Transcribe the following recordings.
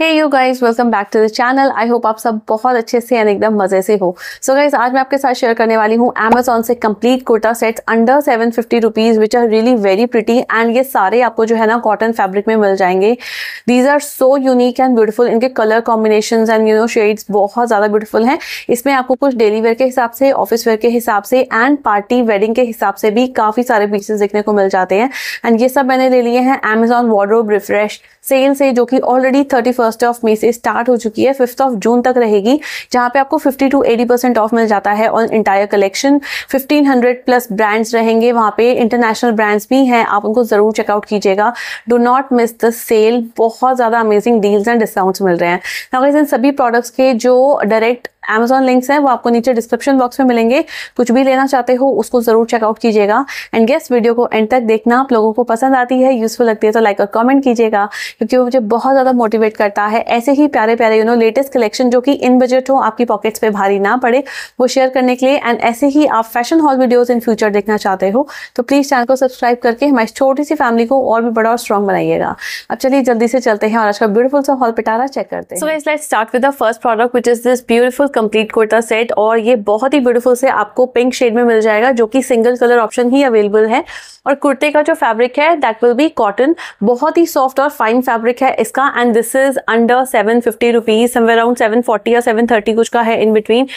hey you guys welcome back to the channel I hope आप सब बहुत अच्छे से एंड एकदम मज़े से हो सो so गाइज आज मैं आपके साथ शेयर करने वाली हूँ अमेजोन से complete kurta sets under seven fifty rupees which are really very pretty and ये सारे आपको जो है ना कॉटन फैब्रिक में मिल जाएंगे these are so unique and beautiful इनके colour combination and you know shades बहुत ज़्यादा ब्यूटीफुल हैं इसमें आपको कुछ डेली वेयर के हिसाब से ऑफिस वेयर के हिसाब से एंड पार्टी वेडिंग के हिसाब से भी काफ़ी सारे पीसेज देखने को मिल जाते हैं एंड ये सब मैंने ले लिए हैं अमेजोन वॉड्रोब रिफ्रेश सेल से जो कि already thirty first of May से स्टार्ट हो चुकी है फिफ्थ ऑफ जून तक रहेगी जहाँ पे आपको fifty to eighty percent off मिल जाता है on entire collection fifteen hundred plus brands रहेंगे वहाँ पे इंटरनेशनल ब्रांड्स भी हैं आप उनको ज़रूर चेकआउट कीजिएगा do not miss the sale बहुत ज़्यादा अमेजिंग डील्स एंड डिस्काउंट्स मिल रहे हैं नागरिक इन सभी प्रोडक्ट्स के जो डायरेक्ट अमेजोन लिंक्स हैं वो आपको नीचे डिस्क्रिप्शन बॉक्स में मिलेंगे कुछ भी लेना चाहते हो उसको ज़रूर चेकआउट कीजिएगा एंड गेस वीडियो को एंड तक देखना आप लोगों को पसंद आती है यूज़फुल लगती है तो लाइक और कमेंट कीजिएगा क्योंकि वो मुझे बहुत ज़्यादा मोटिवेट करता है ऐसे ही प्यारे प्यारे यू नो लेटेस्ट कलेक्शन जो कि इन बजट हो आपकी पॉकेट्स पर भारी ना पड़े वो शेयर करने के लिए एंड ऐसे ही आप fashion haul videos in future देखना चाहते हो तो प्लीज़ चैनल को सब्सक्राइब करके हमारी छोटी सी फैमिली को और भी बड़ा और स्ट्रॉन्ग बनाइएगा अब चलिए जल्दी से चलते हैं और आज का ब्यूटीफुल सा हॉल पिटारा चेक करते हैं so let's start with the first product which is this beautiful complete kurta set और ये बहुत ही ब्यूटीफुल से आपको पिंक शेड में मिल जाएगा जो कि सिंगल कलर ऑप्शन ही अवेलेबल है और कुर्ते का जो फैब्रिक है दैट विल बी कॉटन बहुत ही सॉफ्ट और फाइन फैब्रिक है इसका and this is under seven fifty rupees around seven forty या सेवन थर्टी कुछ का है इन बिटवीन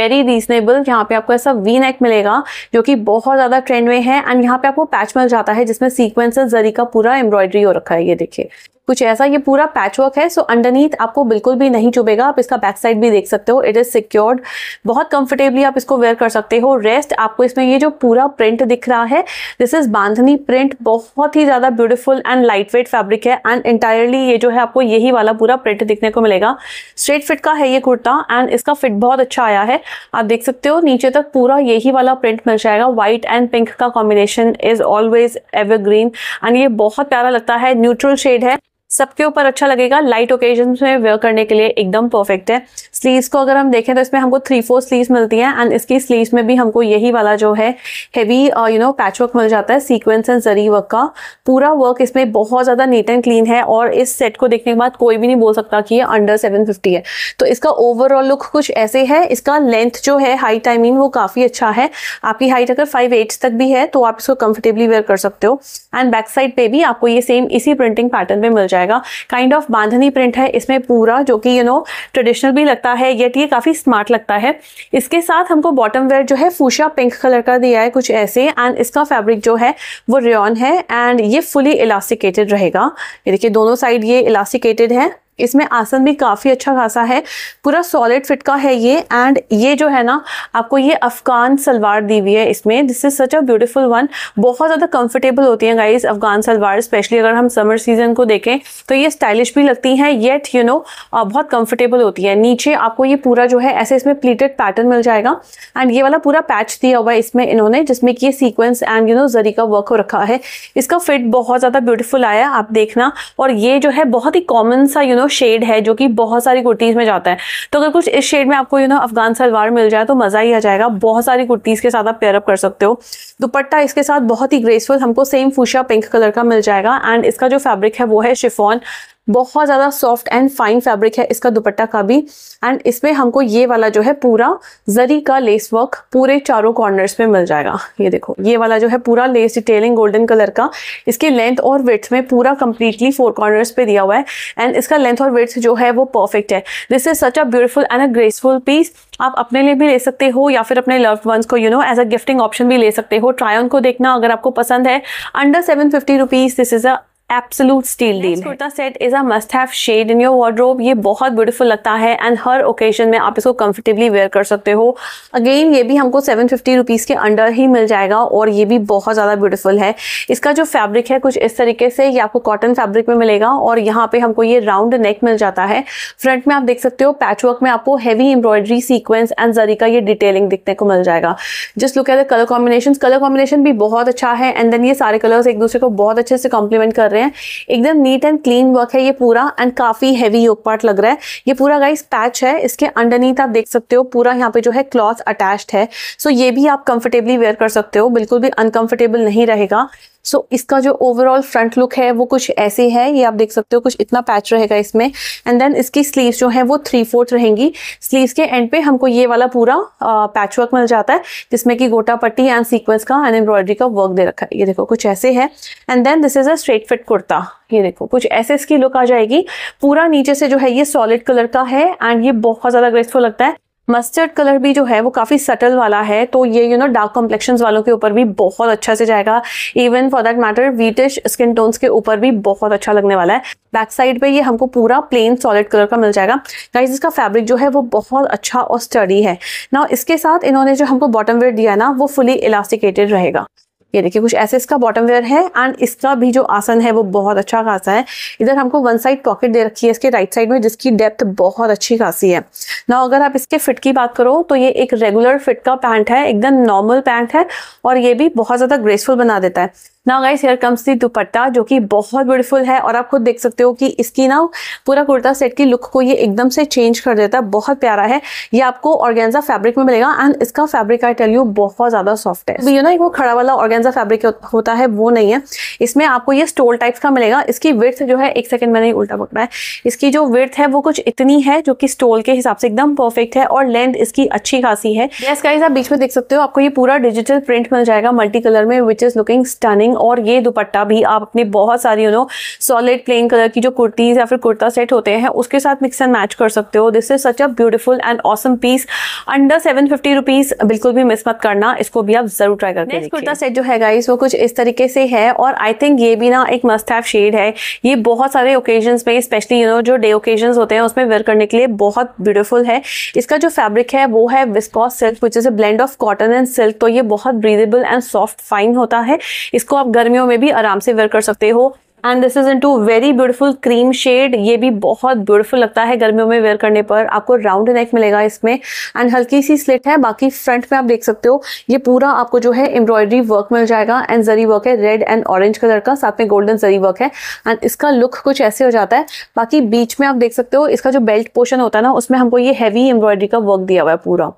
वेरी रीजनेबल यहाँ पे आपको ऐसा वी नेक मिलेगा जो कि बहुत ज़्यादा ट्रेंड में है एंड यहाँ पे आपको पैच मिल जाता है जिसमें सीक्वेंस जरी का पूरा एम्ब्रॉयडरी हो रखा है ये देखिए कुछ ऐसा ये पूरा पैचवर्क है सो अंडरनीथ आपको बिल्कुल भी नहीं चुभेगा आप इसका बैक साइड भी देख सकते हो इट इज़ सिक्योर्ड बहुत कंफर्टेबली आप इसको वेयर कर सकते हो रेस्ट आपको इसमें ये जो पूरा प्रिंट दिख रहा है दिस इज़ बांधनी प्रिंट बहुत ही ज़्यादा beautiful and light weight fabric है एंड इंटायरली ये जो है आपको यही वाला पूरा प्रिंट दिखने को मिलेगा स्ट्रेट फिट का है ये कुर्ता एंड इसका फिट बहुत अच्छा आया है आप देख सकते हो नीचे तक पूरा यही वाला प्रिंट मिल जाएगा व्हाइट एंड पिंक का combination is always evergreen and ये बहुत प्यारा लगता है न्यूट्रल शेड है सबके ऊपर अच्छा लगेगा लाइट ओकेजन में वेयर करने के लिए एकदम परफेक्ट है स्लीव्स को अगर हम देखें तो इसमें हमको थ्री फोर स्लीव्स मिलती हैं एंड इसकी स्लीव्स में भी हमको यही वाला जो है heavy you know patch work मिल जाता है सीक्वेंस एंड जरी वर्क का पूरा वर्क इसमें बहुत ज़्यादा नीट एंड क्लीन है और इस सेट को देखने के बाद कोई भी नहीं बोल सकता कि ये अंडर सेवन है तो इसका ओवरऑल लुक कुछ ऐसे है इसका लेंथ जो है हाइट आई मीन वो काफ़ी अच्छा है आपकी हाइट अगर फाइव तक भी है तो आप इसको कंफर्टेबली वेयर कर सकते हो एंड बैक साइड पे भी आपको ये सेम इसी प्रिंटिंग पैटर्न में मिल जाए जाएगा काइंड ऑफ बांधनी प्रिंट है इसमें पूरा जो कि यू नो ट्रेडिशनल भी लगता है येट ये काफ़ी स्मार्ट लगता है इसके साथ हमको बॉटम वेयर जो है फूशा पिंक कलर का दिया है कुछ ऐसे एंड इसका फैब्रिक जो है वो रेन है एंड ये फुली इलास्टिकेटेड रहेगा ये देखिए दोनों साइड ये इलास्टिकेटेड है इसमें आसन भी काफ़ी अच्छा खासा है पूरा सॉलिड फिट का है ये एंड ये जो है ना आपको ये अफगान सलवार दी हुई है इसमें this is such a beautiful one बहुत ज़्यादा कंफर्टेबल होती हैं गाइज अफगान सलवार स्पेशली अगर हम समर सीजन को देखें तो ये स्टाइलिश भी लगती हैं येट यू नो बहुत कंफर्टेबल होती है नीचे आपको ये पूरा जो है ऐसे इसमें प्लीटेड पैटर्न मिल जाएगा एंड ये वाला पूरा पैच दिया हुआ है इसमें इन्होंने जिसमें कि ये sequence and you know zari का वर्क हो रखा है इसका फिट बहुत ज़्यादा ब्यूटीफुल आया आप देखना और ये जो है बहुत ही कॉमन सा यू नो शेड है जो कि बहुत सारी कुर्तीज़ में जाता है तो अगर कुछ इस शेड में आपको यू नो अफगान सलवार मिल जाए तो मज़ा ही आ जाएगा बहुत सारी कुर्तीज़ के साथ आप पेयरअप कर सकते हो दुपट्टा इसके साथ बहुत ही ग्रेसफुल हमको सेम फूशा पिंक कलर का मिल जाएगा एंड इसका जो फैब्रिक है वो है शिफॉन बहुत ज़्यादा सॉफ्ट एंड फाइन फैब्रिक है इसका दुपट्टा का भी एंड इसमें हमको ये वाला जो है पूरा जरी का लेस वर्क पूरे चारों कॉर्नर्स में मिल जाएगा ये देखो ये वाला जो है पूरा लेस डिटेलिंग गोल्डन कलर का इसके लेंथ और विथ में पूरा कंप्लीटली फोर कॉर्नर्स पे दिया हुआ है एंड इसका लेंथ और विथ जो है वो परफेक्ट है this is such a beautiful and a graceful piece आप अपने लिए भी ले सकते हो या फिर अपने लव्ड वंस को you know as a gifting option भी ले सकते हो ट्रायन को देखना अगर आपको पसंद है under seven fifty rupees this is a absolute steal deal kurta set is a must have shade in your wardrobe ये बहुत ब्यूटीफुल लगता है एंड हर ओकेजन में आप इसको कंफर्टेबली वेयर कर सकते हो अगेन ये भी हमको सेवन फिफ्टी रुपीज़ के अंडर ही मिल जाएगा और ये भी बहुत ज़्यादा ब्यूटीफुल है इसका जो फैब्रिक है कुछ इस तरीके से ये आपको कॉटन फैब्रिक में मिलेगा और यहाँ पे हमको ये राउंड नेक मिल जाता है फ्रंट में आप देख सकते हो पैचवर्क में आपको heavy embroidery sequence and zari का ये डिटेलिंग देखने को मिल जाएगा just look at the colour combination colour combination भी बहुत अच्छा है एंड देन ये सारे कलर्स एक दूसरे को बहुत अच्छे से कॉम्प्लीमेंट कर रहे हैं रहे हैं एकदम नीट एंड क्लीन वर्क है ये पूरा एंड काफ़ी हैवी योग पार्ट लग रहा है ये पूरा गाइस पैच है इसके अंडरनीथ आप देख सकते हो पूरा यहाँ पे जो है क्लॉथ अटैच्ड है सो so ये भी आप कंफर्टेबली वेयर कर सकते हो बिल्कुल भी अनकंफर्टेबल नहीं रहेगा सो so, इसका जो ओवरऑल फ्रंट लुक है वो कुछ ऐसे है ये आप देख सकते हो कुछ इतना पैच रहेगा इसमें एंड देन इसकी स्लीव्स जो है वो थ्री फोर्थ रहेंगी स्लीव्स के एंड पे हमको ये वाला पूरा पैच वर्क मिल जाता है जिसमें कि गोटा पट्टी एंड सीक्वेंस का एंड एम्ब्रॉयडरी का वर्क दे रखा है ये देखो कुछ ऐसे है and then this is a straight fit kurta ये देखो कुछ ऐसे इसकी लुक आ जाएगी पूरा नीचे से जो है ये सॉलिड कलर का है एंड ये बहुत ज़्यादा ग्रेसफुल लगता है मस्टर्ड कलर भी जो है वो काफ़ी सटल वाला है तो ये यू नो डार्क कॉम्प्लेक्शन वालों के ऊपर भी बहुत अच्छा से जाएगा even for that matter wheatish skin tones के ऊपर भी बहुत अच्छा लगने वाला है बैक साइड पे ये हमको पूरा प्लेन सॉलिड कलर का मिल जाएगा गाइज इसका फैब्रिक जो है वो बहुत अच्छा और स्टडी है ना इसके साथ इन्होंने जो हमको बॉटम वेयर दिया ना वो फुली इलास्टिकेटेड रहेगा ये देखिए कुछ ऐसे इसका बॉटम वेयर है एंड इसका भी जो आसन है वो बहुत अच्छा खासा है इधर हमको वन साइड पॉकेट दे रखी है इसके राइट साइड में जिसकी डेप्थ बहुत अच्छी खासी है ना अगर आप इसके फिट की बात करो तो ये एक रेगुलर फिट का पैंट है एकदम नॉर्मल पैंट है और ये भी बहुत ज़्यादा ग्रेसफुल बना देता है now guys here comes the dupatta जो कि बहुत ब्यूटीफुल है और आप खुद देख सकते हो कि इसकी ना पूरा कुर्ता सेट की लुक को ये एकदम से चेंज कर देता है बहुत प्यारा है ये आपको ऑर्गेंजा फैब्रिक में मिलेगा एंड इसका फैब्रिक आई टेल यू बहुत ज्यादा सॉफ्ट है तो यू ना एक वो खड़ा वाला ऑर्गेंजा फैब्रिक होता है वो नहीं है इसमें आपको ये स्टोल टाइप्स का मिलेगा इसकी विर्थ जो है एक सेकेंड मैंने उल्टा पकड़ा है इसकी जो विर्थ है वो कुछ इतनी है जो कि स्टोल के हिसाब से एकदम परफेक्ट है और लेंथ इसकी अच्छी खासी है yes, आप बीच में देख सकते हो आपको ये पूरा डिजिटल प्रिंट मिल जाएगा मल्टी कलर में विच इज लुकिंग स्टनिंग और ये दुपट्टा भी आप अपने बहुत सारी you know solid plain colour की जो कुर्तीज़ या फिर कुर्ता सेट होते हैं उसके साथ मिक्स एंड मैच कर सकते हो this is such a beautiful and awesome piece under seven fifty rupees बिल्कुल भी मिस मत करना इसको भी आप ज़रूर ट्राई करते हैं कुर्ता सेट जो है गाइस वो कुछ इस तरीके से है और आई थिंक ये भी ना एक मस्ट हैव शेड है ये बहुत सारे ओकेजन में स्पेशली यू नो जो डे ओकेजन होते हैं उसमें वेयर करने के लिए बहुत ब्यूटीफुल है इसका जो फैब्रिक है वो है viscose silk which is a blend of cotton and silk तो ये बहुत ब्रीदेबल एंड सॉफ्ट फाइन होता है इसको आप गर्मियों में भी आराम से वेयर कर सकते हो and this is in two very beautiful cream shade ये भी बहुत ब्यूटीफुल लगता है गर्मियों में वेयर करने पर आपको राउंड नेक मिलेगा इसमें एंड हल्की सी स्लिट है बाकी फ्रंट में आप देख सकते हो ये पूरा आपको जो है एम्ब्रॉयडरी वर्क मिल जाएगा एंड जरी वर्क है रेड एंड ऑरेंज कलर का साथ में गोल्डन जरी वर्क है एंड इसका लुक कुछ ऐसे हो जाता है बाकी बीच में आप देख सकते हो इसका जो बेल्ट पोर्शन होता है ना उसमें हमको ये हैवी एम्ब्रॉयडरी का वर्क दिया हुआ है पूरा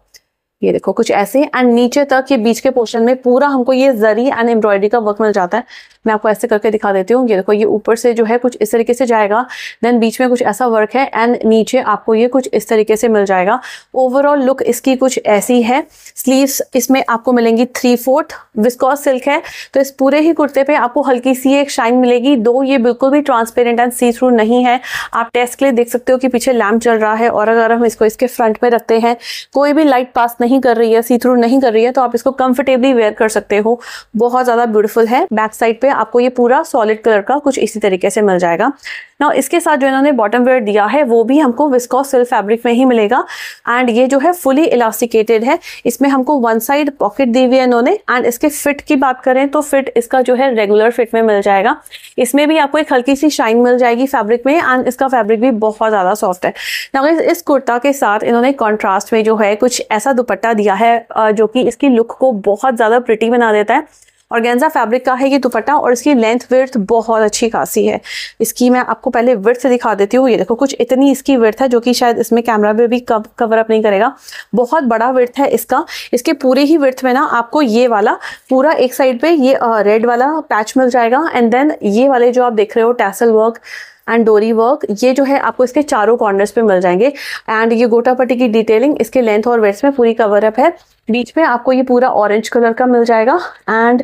ये देखो कुछ ऐसे एंड नीचे तक ये बीच के पोर्शन में पूरा हमको ये जरी एंड एम्ब्रॉयडरी का वर्क मिल जाता है मैं आपको ऐसे करके दिखा देती हूँ ये देखो ये ऊपर से जो है कुछ इस तरीके से जाएगा देन बीच में कुछ ऐसा वर्क है एंड नीचे आपको ये कुछ इस तरीके से मिल जाएगा ओवरऑल लुक इसकी कुछ ऐसी है स्लीव्स इसमें आपको मिलेंगी थ्री फोर्थ विस्कॉस सिल्क है तो इस पूरे ही कुर्ते पे आपको हल्की सी एक शाइन मिलेगी दो ये बिल्कुल भी ट्रांसपेरेंट एंड सी थ्रू नहीं है आप टेस्ट के लिए देख सकते हो कि पीछे लैम्प चल रहा है और अगर हम इसको इसके फ्रंट में रखते हैं कोई भी लाइट पास नहीं नहीं कर रही है सी थ्रू नहीं कर रही है तो आप इसको कंफर्टेबली वेयर कर सकते हो बहुत ज़्यादा ब्यूटीफुल है बैक साइड पे आपको ये पूरा सॉलिड कलर का कुछ इसी तरीके से मिल जाएगा ना इसके साथ जो इन्होंने बॉटम वेयर दिया है वो भी हमको विस्कॉस सिल्क फैब्रिक में ही मिलेगा एंड ये जो है फुली इलास्टिकेटेड है इसमें हमको वन साइड पॉकेट दी हुई है इन्होंने एंड इसके फिट की बात करें तो फिट इसका जो है रेगुलर फिट में मिल जाएगा इसमें भी आपको एक हल्की सी शाइन मिल जाएगी फैब्रिक में एंड इसका फैब्रिक भी बहुत ज़्यादा सॉफ्ट है ना इस कुर्ता के साथ इन्होंने कॉन्ट्रास्ट में जो है कुछ ऐसा दुपट्टा दिया है जो कि इसकी लुक को बहुत ज़्यादा प्रिटी बना देता है और गेंजा फैब्रिक का है ये दुपट्टा और इसकी लेंथ विर्थ बहुत अच्छी खासी है इसकी मैं आपको पहले विर्थ दिखा देती हूँ ये देखो कुछ इतनी इसकी विर्थ है जो कि शायद इसमें कैमरा में भी कवर अप नहीं करेगा बहुत बड़ा विर्थ है इसका इसके पूरे ही विर्थ में ना आपको ये वाला पूरा एक साइड पे ये रेड वाला पैच मिल जाएगा एंड देन ये वाले जो आप देख रहे हो टैसल वर्क एंड डोरी वर्क ये जो है आपको इसके चारों कॉर्नर्स पे मिल जाएंगे एंड ये गोटा पट्टी की डिटेलिंग इसके लेंथ और वेट्स में पूरी कवर अप है बीच में आपको ये पूरा ऑरेंज कलर का मिल जाएगा एंड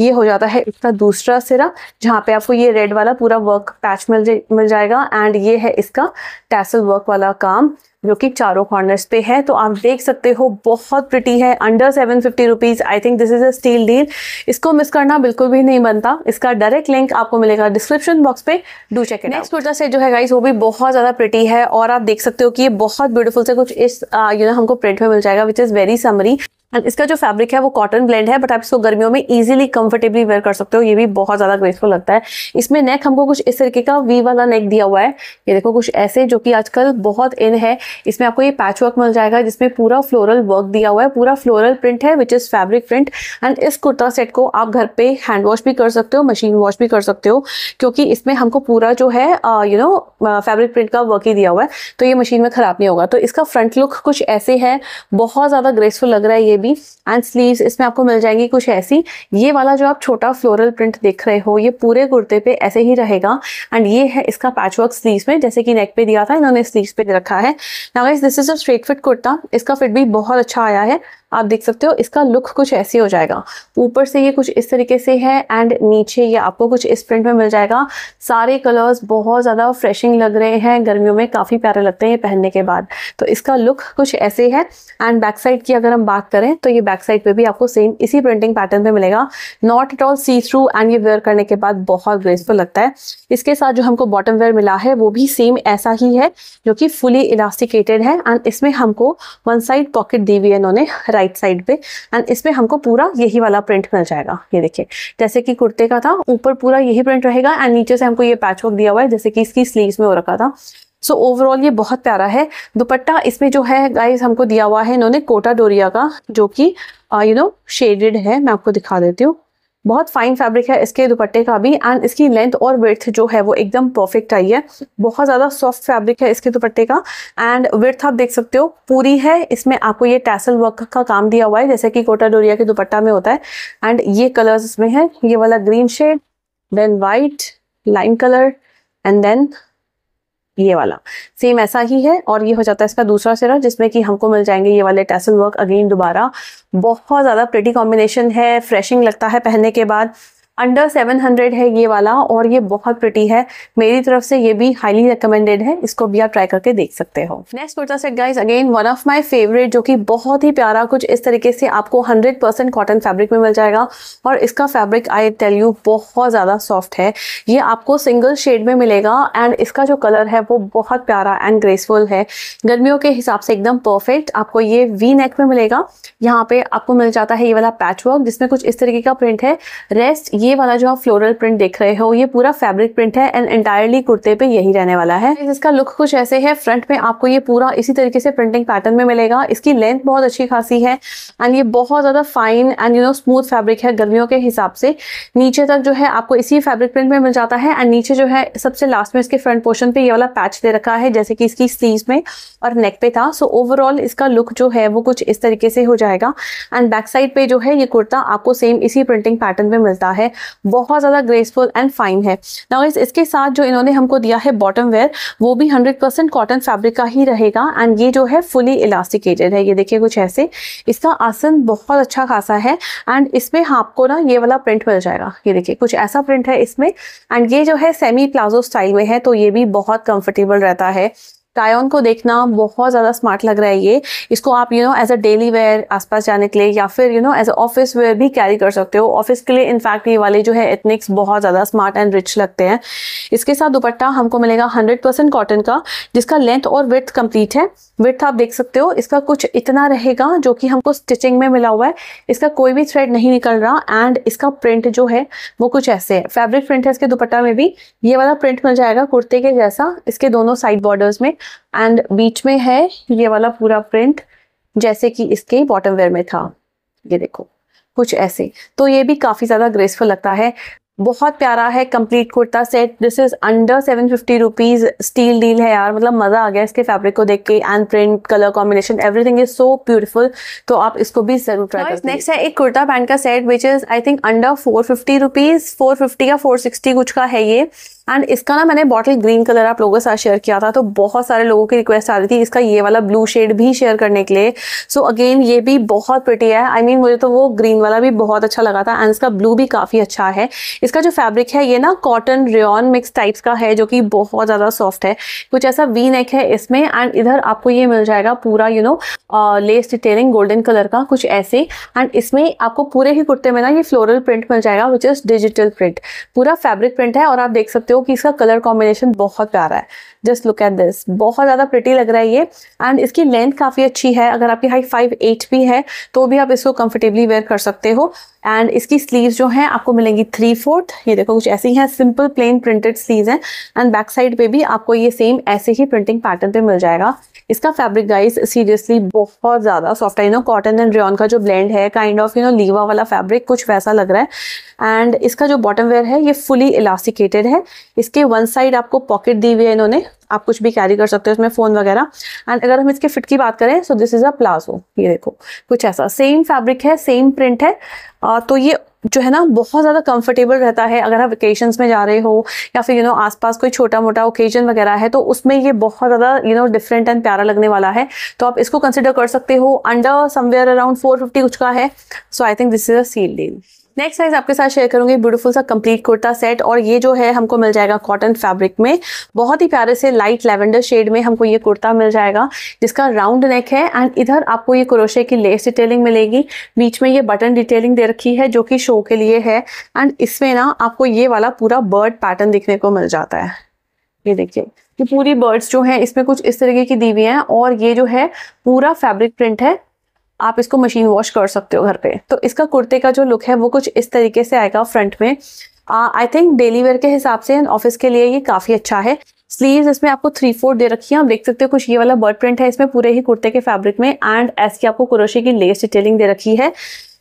ये हो जाता है इसका दूसरा सिरा जहाँ पे आपको ये रेड वाला पूरा वर्क पैच मिल जा, मिल जाएगा एंड ये है इसका टैसल वर्क वाला काम जो कि चारों कॉर्नर्स पे है तो आप देख सकते हो बहुत प्रिटी है under seven fifty rupees I think this is a steal deal इसको मिस करना बिल्कुल भी नहीं बनता इसका डायरेक्ट लिंक आपको मिलेगा डिस्क्रिप्शन बॉक्स पे do check next kurta set जो है गाइस वो भी बहुत ज़्यादा प्रिटी है और आप देख सकते हो कि ये बहुत ब्यूटीफुल से कुछ इस यू नो हमको प्रिंट में मिल जाएगा which is very summery and इसका जो फैब्रिक है वो कॉटन ब्लेंड है बट आप इसको गर्मियों में इजीली कंफर्टेबली वेयर कर सकते हो ये भी बहुत ज़्यादा ग्रेसफुल लगता है इसमें नेक हमको कुछ इस तरीके का वी वाला नेक दिया हुआ है ये देखो कुछ ऐसे जो कि आजकल बहुत इन है इसमें आपको ये पैच वर्क मिल जाएगा जिसमें पूरा फ्लोरल वर्क दिया हुआ है पूरा फ्लोरल प्रिंट है which is fabric print and इस कुर्ता सेट को आप घर पे हैंड वॉश भी कर सकते हो मशीन वॉश भी कर सकते हो क्योंकि इसमें हमको पूरा जो है यू नो फैब्रिक प्रिंट का वर्क ही दिया हुआ है तो ये मशीन में ख़राब नहीं होगा तो इसका फ्रंट लुक कुछ ऐसे है बहुत ज़्यादा ग्रेसफुल लग रहा है ये भी एंड स्लीव्स इसमें आपको मिल जाएंगी कुछ ऐसी ये वाला जो आप छोटा फ्लोरल प्रिंट देख रहे हो ये पूरे कुर्ते पे ऐसे ही रहेगा एंड ये है इसका पैचवर्क स्लीव्स में जैसे कि नेक पे दिया था इन्होंने स्लीव्स पे रखा है now this is a straight fit kurta इसका फिट भी बहुत अच्छा आया है आप देख सकते हो इसका लुक कुछ ऐसे हो जाएगा ऊपर से ये कुछ इस तरीके से है एंड नीचे ये आपको कुछ इस प्रिंट में मिल जाएगा सारे कलर्स बहुत ज़्यादा फ्रेशिंग लग रहे हैं गर्मियों में काफ़ी प्यारे लगते हैं ये पहनने के बाद तो इसका लुक कुछ ऐसे है एंड बैक साइड की अगर हम बात करें तो ये बैक साइड पे भी आपको सेम इसी प्रिंटिंग पैटर्न पे मिलेगा not at all see through and ये वेयर करने के बाद बहुत ग्रेसफुल लगता है इसके साथ जो हमको बॉटम वेयर मिला है वो भी सेम ऐसा ही है जो कि फुली इलास्टिकेटेड है एंड इसमें हमको वन साइड पॉकेट दी हुई है इन्होंने राइट साइड पे एंड इसमें हमको पूरा यही वाला प्रिंट मिल जाएगा ये देखिए जैसे कि कुर्ते का था ऊपर पूरा यही प्रिंट रहेगा एंड नीचे से हमको ये पैच वर्क दिया हुआ है जैसे कि इसकी स्लीव में हो रखा था सो so, ओवरऑल ये बहुत प्यारा है दुपट्टा इसमें जो है गाइस हमको दिया हुआ है इन्होंने कोटा डोरिया का जो कि यू नो शेडेड है मैं आपको दिखा देती हूँ बहुत फाइन फैब्रिक है इसके दुपट्टे का भी एंड इसकी लेंथ और विर्थ जो है वो एकदम परफेक्ट आई है बहुत ज़्यादा सॉफ्ट फैब्रिक है इसके दुपट्टे का एंड विर्थ आप देख सकते हो पूरी है इसमें आपको ये टैसल वर्क का काम दिया हुआ है जैसे कि कोटा डोरिया के दुपट्टा में होता है एंड ये कलर्स इसमें है ये वाला green shade then white line colour and then ये वाला सेम ऐसा ही है और ये हो जाता है इसका दूसरा सिरा जिसमें कि हमको मिल जाएंगे ये वाले टैसल वर्क अगेन दोबारा बहुत ज़्यादा प्रिटी कॉम्बिनेशन है फ्रेशिंग लगता है पहनने के बाद अंडर 700 है ये वाला और ये बहुत प्रिटी है मेरी तरफ से ये भी हाईली रिकमेंडेड है इसको भी आप ट्राई करके देख सकते हो next kurta set guys again one of my favourite जो कि बहुत ही प्यारा कुछ इस तरीके से आपको 100% कॉटन फैब्रिक में मिल जाएगा और इसका फैब्रिक आई टेल यू बहुत ज़्यादा सॉफ्ट है ये आपको सिंगल शेड में मिलेगा एंड इसका जो कलर है वो बहुत प्यारा एंड ग्रेसफुल है गर्मियों के हिसाब से एकदम परफेक्ट आपको ये वी नेक में मिलेगा यहाँ पे आपको मिल जाता है ये वाला पैच जिसमें कुछ इस तरीके का प्रिंट है रेस्ट ये ये वाला जो आप फ्लोरल प्रिंट देख रहे हो ये पूरा फैब्रिक प्रिंट है एंड एंटायरली कुर्ते पे यही रहने वाला है इसका लुक कुछ ऐसे है फ्रंट में आपको ये पूरा इसी तरीके से प्रिंटिंग पैटर्न में मिलेगा इसकी लेंथ बहुत अच्छी खासी है एंड ये बहुत ज़्यादा fine and you know smooth fabric है गर्मियों के हिसाब से नीचे तक जो है आपको इसी फैब्रिक प्रिंट में मिल जाता है एंड नीचे जो है सबसे लास्ट में इसके फ्रंट पोर्शन पे ये वाला पैच दे रखा है जैसे कि इसकी स्लीव में और नेक पे था सो ओवरऑल इसका लुक जो है वो कुछ इस तरीके से हो जाएगा एंड बैक साइड पे जो है ये कुर्ता आपको सेम इसी प्रिंटिंग पैटर्न में मिलता है बहुत ज़्यादा ग्रेसफुल एंड फाइन है ना इसके साथ जो इन्होंने हमको दिया है बॉटम वेयर वो भी हंड्रेड परसेंट कॉटन फैब्रिक का ही रहेगा एंड ये जो है फुली इलास्टिकेटेड है ये देखिए कुछ ऐसे इसका आसन बहुत अच्छा खासा है एंड इसमें आपको ना ये वाला प्रिंट मिल जाएगा ये देखिए कुछ ऐसा प्रिंट है इसमें एंड ये जो है सेमी प्लाजो स्टाइल में है तो ये भी बहुत कंफर्टेबल रहता है कायन को देखना बहुत ज़्यादा स्मार्ट लग रहा है ये इसको आप you know as a daily wear आसपास जाने के लिए या फिर you know as a office wear भी कैरी कर सकते हो ऑफिस के लिए इनफैक्ट ये वाले जो है एथनिक्स बहुत ज़्यादा स्मार्ट एंड रिच लगते हैं इसके साथ दुपट्टा हमको मिलेगा हंड्रेड परसेंट कॉटन का जिसका लेंथ और विथ कम्प्लीट है विथ आप देख सकते हो इसका कुछ इतना रहेगा जो कि हमको स्टिचिंग में मिला हुआ है इसका कोई भी थ्रेड नहीं निकल रहा एंड इसका प्रिंट जो है वो कुछ ऐसे है फैब्रिक प्रिंट है इसके दुपट्टा में भी ये वाला प्रिंट मिल जाएगा कुर्ते के जैसा इसके दोनों साइड बॉर्डर्स में एंड बीच में है ये वाला पूरा प्रिंट जैसे कि इसके बॉटम वेयर में था ये देखो कुछ ऐसे तो ये भी काफ़ी ज़्यादा ग्रेसफुल लगता है बहुत प्यारा है complete kurta set this is under seven fifty rupees steal deal है यार मतलब मजा आ गया इसके फैब्रिक को देख के and print colour combination everything is so beautiful तो आप इसको भी जरूर ट्राई करें नेक्स्ट है एक कुर्ता पैंट का set which is I think under four fifty rupees four fifty या फोर सिक्सटी कुछ का है ये एंड इसका ना मैंने बॉटल ग्रीन कलर आप लोगों के साथ शेयर किया था तो बहुत सारे लोगों की रिक्वेस्ट आ रही थी इसका ये वाला ब्लू शेड भी शेयर करने के लिए सो so अगेन ये भी बहुत प्रटी है आई I मीन mean, मुझे तो वो ग्रीन वाला भी बहुत अच्छा लगा था एंड इसका ब्लू भी काफ़ी अच्छा है इसका जो फैब्रिक है ये ना कॉटन रेन मिक्स टाइप्स का है जो कि बहुत ज़्यादा सॉफ्ट है कुछ ऐसा वी नेक है इसमें एंड इधर आपको ये मिल जाएगा पूरा you know lace detailing golden colour का कुछ ऐसे एंड इसमें आपको पूरे ही कुर्ते में ना ये फ्लोरल प्रिंट मिल जाएगा विच इज़ डिजिटल प्रिंट पूरा फैब्रिक प्रिंट है और आप देख सकते हो हो कि इसका कलर कॉम्बिनेशन बहुत प्यारा है जस्ट लुक एट दिस बहुत ज़्यादा प्रिटी लग रहा है ये एंड इसकी लेंथ काफ़ी अच्छी है अगर आपकी हाइट फाइव एट भी है तो भी आप इसको कंफर्टेबली वेयर कर सकते हो एंड इसकी स्लीव्स जो है आपको मिलेंगी थ्री फोर्थ ये देखो कुछ ऐसी है सिंपल प्लेन प्रिंटेड स्लीव्स हैं एंड बैक साइड पे भी आपको ये सेम ऐसे ही प्रिंटिंग पैटर्न पे मिल जाएगा इसका फैब्रिक गाइस सीरियसली बहुत ज़्यादा सॉफ्ट है you know cotton and rayon का जो ब्लेंड है kind of you know Liva वाला फैब्रिक कुछ वैसा लग रहा है एंड इसका जो बॉटम वेयर है ये फुली इलास्टिकेटेड है इसके वन साइड आपको पॉकेट दी हुई है इन्होंने आप कुछ भी कैरी कर सकते हो इसमें फ़ोन वगैरह एंड अगर हम इसके फिट की बात करें so this is a palazzo ये देखो कुछ ऐसा सेम फैब्रिक है सेम प्रिंट है आ, तो ये जो है ना बहुत ज़्यादा कंफर्टेबल रहता है अगर आप वेकेशन में जा रहे हो या फिर यू नो आसपास कोई छोटा मोटा ओकेजन वगैरह है तो उसमें ये बहुत ज़्यादा यू नो डिफरेंट एंड प्यारा लगने वाला है तो आप इसको कंसिडर कर सकते हो under somewhere around four fifty कुछ का है so I think this is a steal deal next size आपके साथ शेयर करूंगी ब्यूटीफुल सा कंप्लीट कुर्ता सेट और ये जो है हमको मिल जाएगा कॉटन फैब्रिक में बहुत ही प्यारे से लाइट लेवेंडर शेड में हमको ये कुर्ता मिल जाएगा जिसका राउंड नेक है एंड इधर आपको ये क्रोशे की लेस डिटेलिंग मिलेगी बीच में ये बटन डिटेलिंग दे रखी है जो कि शो के लिए है एंड इसमें ना आपको ये वाला पूरा बर्ड पैटर्न दिखने को मिल जाता है ये देखिए ये पूरी बर्ड्स जो है इसमें कुछ इस तरीके की दीवी है और ये जो है पूरा फैब्रिक प्रिंट है आप इसको मशीन वॉश कर सकते हो घर पे तो इसका कुर्ते का जो लुक है वो कुछ इस तरीके से आएगा फ्रंट में आई थिंक डेली वेयर के हिसाब से ऑफिस के लिए ये काफ़ी अच्छा है स्लीव्स इसमें आपको थ्री फोर दे रखी है आप देख सकते हो कुछ ये वाला बर्ड प्रिंट है इसमें पूरे ही कुर्ते के फैब्रिक में एंड ऐसी आपको कुरोशी की लेस डिटेलिंग दे रखी है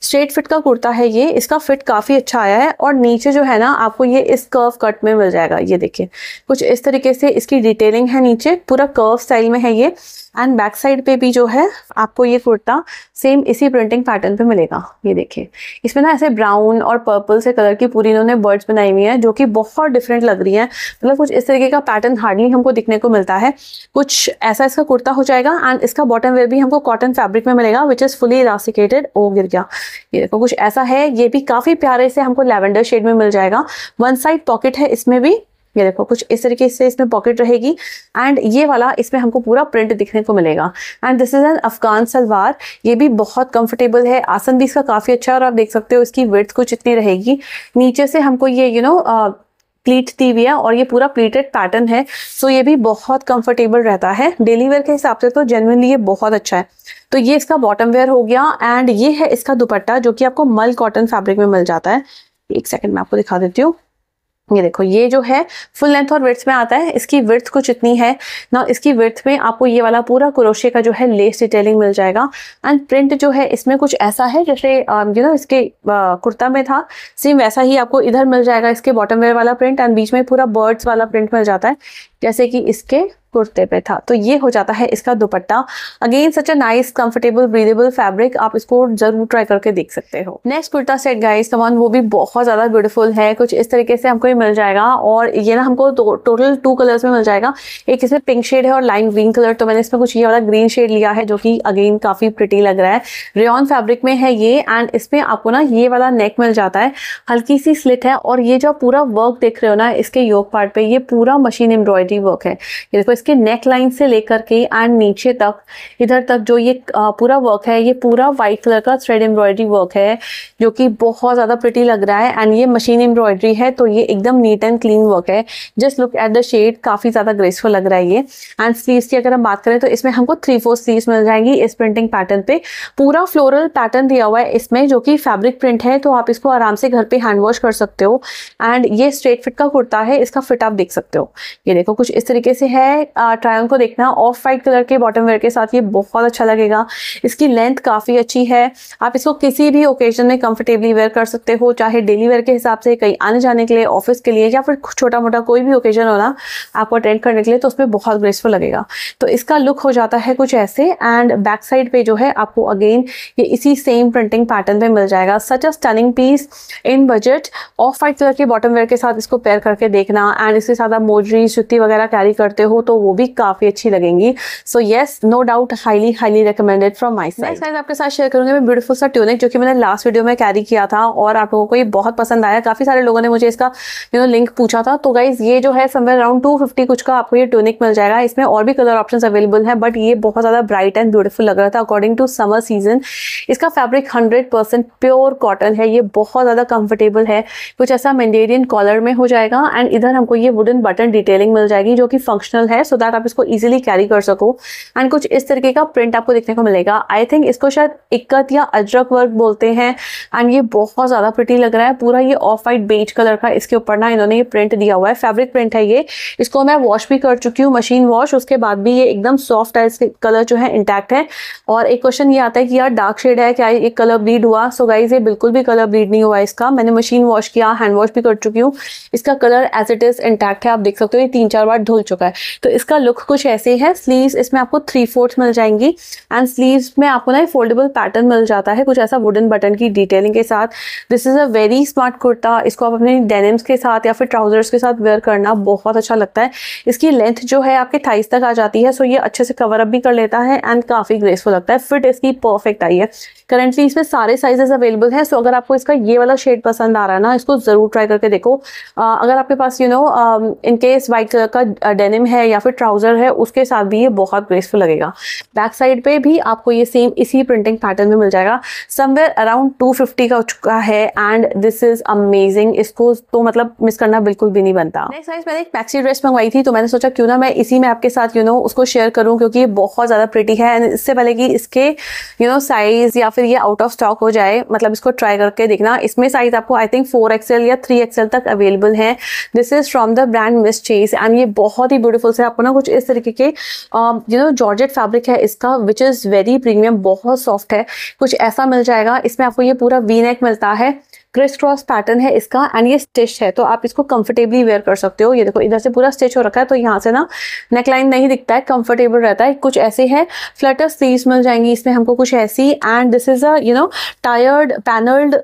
स्ट्रेट फिट का कुर्ता है ये इसका फिट काफ़ी अच्छा आया है और नीचे जो है ना आपको ये इस कर्व कट में मिल जाएगा ये देखिए कुछ इस तरीके से इसकी डिटेलिंग है नीचे पूरा कर्व स्टाइल में है ये एंड बैक साइड पे भी जो है आपको ये कुर्ता सेम इसी प्रिंटिंग पैटर्न पे मिलेगा ये देखिए इसमें ना ऐसे ब्राउन और पर्पल से कलर की पूरी इन्होंने बर्ड्स बनाई हुई है जो कि बहुत डिफरेंट लग रही है मतलब कुछ इस तरीके का पैटर्न हार्डली हमको दिखने को मिलता है कुछ ऐसा इसका कुर्ता हो जाएगा एंड इसका बॉटम वेयर भी हमको कॉटन फैब्रिक में मिलेगा विच इज़ फुली इलास्टिकेटेड ओ गिर गया ये देखो कुछ ऐसा है ये भी काफ़ी प्यारे से हमको लेवेंडर शेड में मिल जाएगा वन साइड पॉकेट है इसमें भी ये देखो कुछ इस तरीके से इसमें पॉकेट रहेगी एंड ये वाला इसमें हमको पूरा प्रिंट दिखने को मिलेगा and this is an Afghan salwar ये भी बहुत कंफर्टेबल है आसन भी इसका काफ़ी अच्छा है और आप देख सकते हो इसकी विर्थ कुछ इतनी रहेगी नीचे से हमको ये यू नो प्लीट दी हुई है और ये पूरा प्लीटेड पैटर्न है सो ये भी बहुत कंफर्टेबल रहता है डेली वेयर के हिसाब से तो जेनुअनली ये बहुत अच्छा है तो ये इसका बॉटम वेयर हो गया एंड ये है इसका दुपट्टा जो कि आपको मल कॉटन फैब्रिक में मिल जाता है एक सेकेंड मैं आपको दिखा देती हूँ ये देखो ये जो है फुल लेंथ और विर्थ में आता है इसकी विर्थ कुछ इतनी है ना इसकी विर्थ में आपको ये वाला पूरा क्रोशे का जो है लेस डिटेलिंग मिल जाएगा एंड प्रिंट जो है इसमें कुछ ऐसा है जैसे यू um, नो इसके uh, कुर्ता में था सेम वैसा ही आपको इधर मिल जाएगा इसके बॉटम वेयर वाला प्रिंट एंड बीच में पूरा बर्ड्स वाला प्रिंट मिल जाता है जैसे कि इसके कुर्ते पे था तो ये हो जाता है इसका dupatta again such a nice comfortable breathable fabric आप इसको जरूर ट्राई करके देख सकते हो next kurta set guys come on वो भी बहुत ज्यादा ब्यूटीफुल है कुछ इस तरीके से हमको ये मिल जाएगा और ये ना हमको टोटल टू कलर्स में मिल जाएगा एक इसमें पिंक शेड है और लाइन ग्रीन कलर तो मैंने इसमें कुछ ये वाला ग्रीन शेड लिया है जो की अगेन काफी प्रिटी लग रहा है रेन फेब्रिक में है ये एंड इसमें आपको ना ये वाला नेक मिल जाता है हल्की सी स्लिट है और ये जो पूरा वर्क देख रहे हो ना इसके योग पार्ट पे ये पूरा मशीन एम्ब्रॉयडरी वर्क है ये इसके नेक लाइन से लेकर के एंड नीचे तक इधर तक जो ये पूरा वर्क है ये पूरा वाइट कलर का थ्रेड एम्ब्रॉयडरी वर्क है जो कि बहुत ज़्यादा प्रिटी लग रहा है एंड ये मशीन एम्ब्रॉयडरी है तो ये एकदम नीट एंड क्लीन वर्क है just look at the shade काफ़ी ज़्यादा ग्रेसफुल लग रहा है ये एंड स्लीव्स की अगर हम बात करें तो इसमें हमको थ्री फोर स्लीव्स मिल जाएंगी इस प्रिंटिंग पैटर्न पे पूरा फ्लोरल पैटर्न दिया हुआ है इसमें जो कि फैब्रिक प्रिंट है तो आप इसको आराम से घर पे हैंड वॉश कर सकते हो एंड ये स्ट्रेट फिट का कुर्ता है इसका फिट आप देख सकते हो ये देखो कुछ इस तरीके से है ट्रायन को देखना ऑफ वाइट कलर के बॉटम वेयर के साथ ये बहुत अच्छा लगेगा इसकी लेंथ काफ़ी अच्छी है आप इसको किसी भी ओकेजन में कंफर्टेबली वेयर कर सकते हो चाहे डेली वेयर के हिसाब से कहीं आने जाने के लिए ऑफिस के लिए या फिर छोटा मोटा कोई भी ओकेजन हो ना आपको अटेंड करने के लिए तो उसमें बहुत ग्रेसफुल लगेगा तो इसका लुक हो जाता है कुछ ऐसे एंड बैक साइड पर जो है आपको अगेन ये इसी सेम प्रिंटिंग पैटर्न पर मिल जाएगा such a stunning piece in budget off white colour के बॉटम वेयर के साथ इसको पेयर करके देखना एंड इसके साथ आप मोजरी जुत्ती वगैरह कैरी करते हो तो वो भी काफ़ी अच्छी लगेंगी so yes no doubt highly highly recommended from my side आपके साथ शेयर करूंगी मैं ब्यूटीफुल सा ट्यूनिक जो कि मैंने लास्ट वीडियो में कैरी किया था और आप लोगों को ये बहुत पसंद आया काफ़ी सारे लोगों ने मुझे इसका यू नो लिंक पूछा था तो गाइज ये जो है समय अराउंड टू कुछ का आपको ये ट्यूनिक मिल जाएगा इसमें और भी कलर ऑप्शन अवेलेबल है बट ये बहुत ज़्यादा ब्राइट एंड ब्यूटीफुल लग रहा था अकॉर्डिंग टू समर सीजन इसका फैब्रिक हंड्रेड प्योर कॉटन है ये बहुत ज़्यादा कंफर्टेबल है कुछ ऐसा मैंडेरियन कॉलर में हो जाएगा एंड इधर हमको ये वुडन बटन डिटेलिंग मिल जाएगी जो कि फंक्शनल है सो दैट आप इसको इजिली कैरी कर सको एंड कुछ इस तरीके का प्रिंट आपको देखने को मिलेगा आई थिंक इसको शायद इक्कत या अजरक वर्क बोलते हैं एंड ये बहुत ज़्यादा प्रिटी लग रहा है पूरा ये ऑफ वाइट बेज कलर का इसके ऊपर ना इन्होंने ये प्रिंट दिया हुआ है फेब्रिक प्रिंट है ये इसको मैं वॉश भी कर चुकी हूँ मशीन वॉश उसके बाद भी ये एकदम सॉफ्ट है इसके कलर जो है इंटैक्ट है और एक क्वेश्चन ये आता है कि यार डार्क शेड है क्या ये कलर ब्रीड हुआ सो गाइज ये बिल्कुल भी कलर ब्रीड नहीं हुआ इसका मैंने मशीन वॉश किया हैंड वॉश भी कर चुकी हूँ इसका colour as it is intact है आप देख सकते हो ये तीन चार बार धुल चुका है तो इसका लुक कुछ ऐसे है स्लीव्स इसमें आपको थ्री फोर्थ मिल जाएंगी एंड स्लीव्स में आपको ना फोल्डेबल पैटर्न मिल जाता है कुछ ऐसा वुडन बटन की डिटेलिंग के साथ this is a very smart kurta इसको आप अपने डेनिम्स के साथ या फिर ट्राउजर्स के साथ वेयर करना बहुत अच्छा लगता है इसकी लेंथ जो है आपके थाइस तक आ जाती है सो ये अच्छे से कवर अप भी कर लेता है एंड काफ़ी ग्रेसफुल लगता है फिट इसकी परफेक्ट आई है करंटली इसमें सारे साइजेस अवेलेबल हैं सो अगर आपको इसका ये वाला शेड पसंद आ रहा है ना इसको ज़रूर ट्राई करके देखो अगर आपके पास you know in case white colour का डेनिम है या फिर फिट ट्राउजर है उसके साथ भी ये बहुत ग्रेसफुल लगेगा बैक साइड पे भी आपको ये सेम इसी प्रिंटिंग पैटर्न में मिल जाएगा समवेयर अराउंड 250 का हो चुका है एंड दिस इज अमेजिंग इसको तो मतलब मिस करना बिल्कुल भी नहीं बनता नेक्स्ट साइज मैंने एक पैक्सी ड्रेस मंगवाई थी तो मैंने सोचा क्यों ना मैं इसी में आपके साथ यू you नो know, उसको शेयर करूँ क्योंकि ये बहुत ज़्यादा प्रिटी है एंड इससे पहले कि इसके यू नो साइज या फिर ये आउट ऑफ स्टॉक हो जाए मतलब इसको ट्राई करके देखना इसमें साइज आपको आई थिंक फोर एक्सएल या थ्री एक्सएल तक अवेलेबल है this is from the brand Miss Chase and ये बहुत ही ब्यूटीफुल से आपको ना कुछ इस तरीके के यू नो जॉर्जेट फैब्रिक है इसका विच इज़ वेरी प्रीमियम बहुत सॉफ्ट है कुछ ऐसा मिल जाएगा इसमें आपको ये पूरा वी नेक मिलता है क्रिस क्रॉस पैटर्न है इसका एंड ये स्टिच है तो आप इसको कंफर्टेबली वेयर कर सकते हो ये देखो इधर से पूरा स्टिच हो रखा है तो यहाँ से ना नेकलाइन नहीं दिखता है कंफर्टेबल रहता है कुछ ऐसे है फ्लटर स्लीव्स मिल जाएंगी इसमें हमको कुछ ऐसी and this is a you know tiered panelled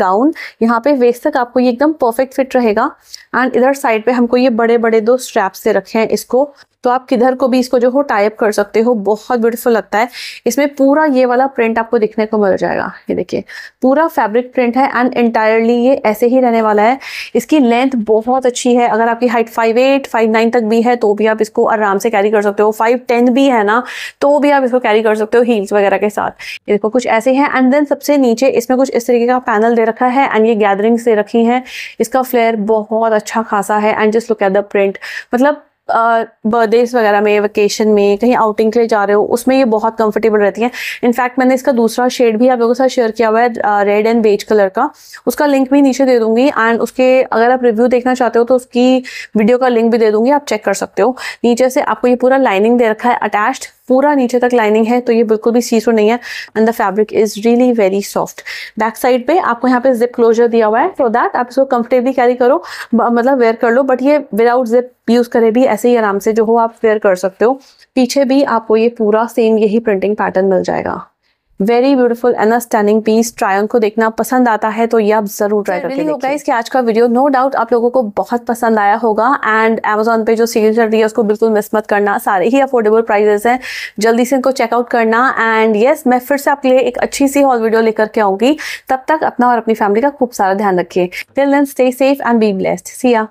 gown यहाँ पे वेस्ट तक आपको ये एकदम परफेक्ट फिट रहेगा एंड इधर साइड पे हमको ये बड़े बड़े दो स्ट्रैप्स से रखे हैं इसको तो आप किधर को भी इसको जो हो टाइप कर सकते हो बहुत ब्यूटीफुल लगता है इसमें पूरा ये वाला प्रिंट आपको दिखने को मिल जाएगा ये देखिए पूरा फैब्रिक प्रिंट है एंड एंटायरली ये ऐसे ही रहने वाला है इसकी लेंथ बहुत अच्छी है अगर आपकी height five eight five nine तक भी है तो भी आप इसको आराम से कैरी कर सकते हो फाइव टेन भी है ना तो भी आप इसको कैरी कर सकते हो हील्स वगैरह के साथ ये देखो कुछ ऐसे हैं एंड देन सबसे नीचे इसमें कुछ इस तरीके का पैनल दे रखा है एंड ये गैदरिंग्स दे रखी हैं इसका फ्लेयर बहुत अच्छा खासा है and just look at the print मतलब बर्थडेज वगैरह में वेकेशन में कहीं आउटिंग के लिए जा रहे हो उसमें ये बहुत कंफर्टेबल रहती है इनफैक्ट मैंने इसका दूसरा शेड भी आप लोगों के साथ शेयर किया हुआ है रेड एंड बेज कलर का उसका लिंक भी नीचे दे दूंगी एंड उसके अगर आप रिव्यू देखना चाहते हो तो उसकी वीडियो का लिंक भी दे दूंगी आप चेक कर सकते हो नीचे से आपको ये पूरा लाइनिंग दे रखा है अटैच्ड पूरा नीचे तक लाइनिंग है तो ये बिल्कुल भी सीसो नहीं है and the fabric is really very soft back side पे आपको यहाँ पे जिप क्लोजर दिया हुआ है सो so दैट आप इसको कंफर्टेबली कैरी करो मतलब वेयर कर लो बट ये विदाउट जिप यूज़ करे भी ऐसे ही आराम से जो हो आप वेयर कर सकते हो पीछे भी आपको ये पूरा सेम यही प्रिंटिंग पैटर्न मिल जाएगा very beautiful and stunning piece try on को देखना पसंद आता है तो ये आप जरूर ट्राई करके होगा इसके आज का वीडियो नो no डाउट आप लोगों को बहुत पसंद आया होगा एंड एमेजोन पे जो सील चल रही है उसको बिल्कुल मिस मत करना सारे ही अफोर्डेबल प्राइजेस हैं जल्दी से इनको चेकआउट करना एंड येस yes, मैं फिर से आपके लिए एक अच्छी सी हॉल वीडियो लेकर के आऊंगी तब तक अपना और अपनी फैमिली का खूब सारा ध्यान रखिए till then stay safe and be blessed Siya